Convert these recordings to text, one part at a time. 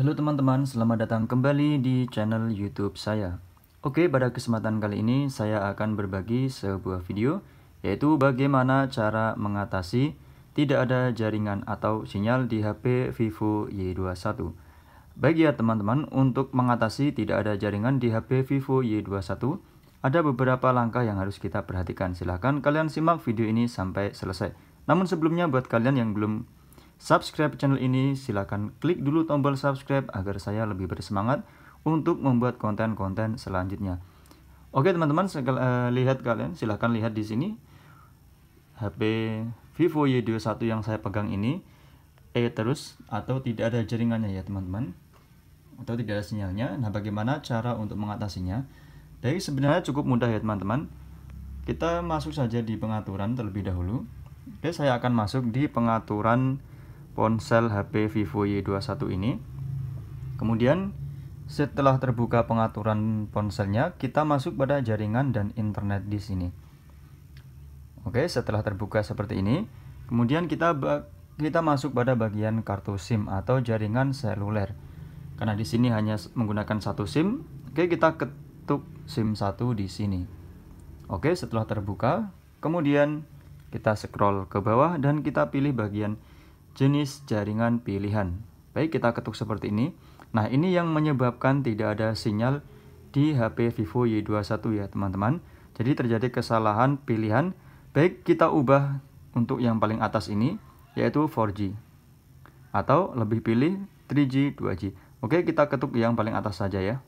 Halo teman-teman, selamat datang kembali di channel YouTube saya. Oke, pada kesempatan kali ini saya akan berbagi sebuah video, yaitu bagaimana cara mengatasi tidak ada jaringan atau sinyal di HP Vivo Y21. Baik ya teman-teman, untuk mengatasi tidak ada jaringan di HP Vivo Y21, ada beberapa langkah yang harus kita perhatikan. Silahkan kalian simak video ini sampai selesai. Namun sebelumnya buat kalian yang belum subscribe channel ini, silahkan klik dulu tombol subscribe agar saya lebih bersemangat untuk membuat konten-konten selanjutnya. Oke teman-teman, eh, lihat kalian, silahkan lihat di sini HP Vivo Y21 yang saya pegang ini E terus atau tidak ada jaringannya ya teman-teman atau tidak ada sinyalnya. Nah bagaimana cara untuk mengatasinya? Jadi sebenarnya cukup mudah ya teman-teman. Kita masuk saja di pengaturan terlebih dahulu. Oke, saya akan masuk di pengaturan ponsel HP Vivo Y21 ini. Kemudian setelah terbuka pengaturan ponselnya, kita masuk pada jaringan dan internet di sini. Oke, setelah terbuka seperti ini, kemudian kita kita masuk pada bagian kartu SIM atau jaringan seluler. Karena di sini hanya menggunakan satu SIM, oke kita ketuk SIM 1 di sini. Oke, setelah terbuka, kemudian kita scroll ke bawah dan kita pilih bagian jenis jaringan pilihan. Baik, kita ketuk seperti ini. Nah, ini yang menyebabkan tidak ada sinyal di HP Vivo Y21 ya, teman-teman. Jadi terjadi kesalahan pilihan. Baik, kita ubah untuk yang paling atas ini, yaitu 4G. Atau lebih pilih 3G, 2G. Oke, kita ketuk yang paling atas saja ya.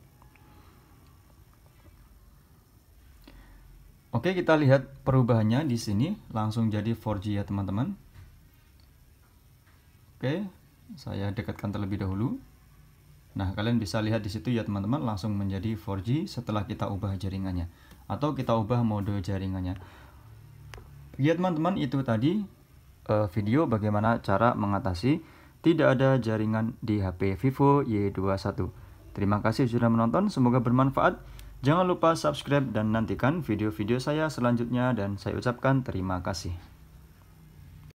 Oke, kita lihat perubahannya di sini. Langsung jadi 4G ya, teman-teman. Oke, saya dekatkan terlebih dahulu. Nah, kalian bisa lihat di situ ya teman-teman langsung menjadi 4G setelah kita ubah jaringannya atau kita ubah mode jaringannya. Ya teman-teman, itu tadi uh, video bagaimana cara mengatasi tidak ada jaringan di HP Vivo Y21. Terima kasih sudah menonton, semoga bermanfaat. Jangan lupa subscribe dan nantikan video-video saya selanjutnya dan saya ucapkan terima kasih.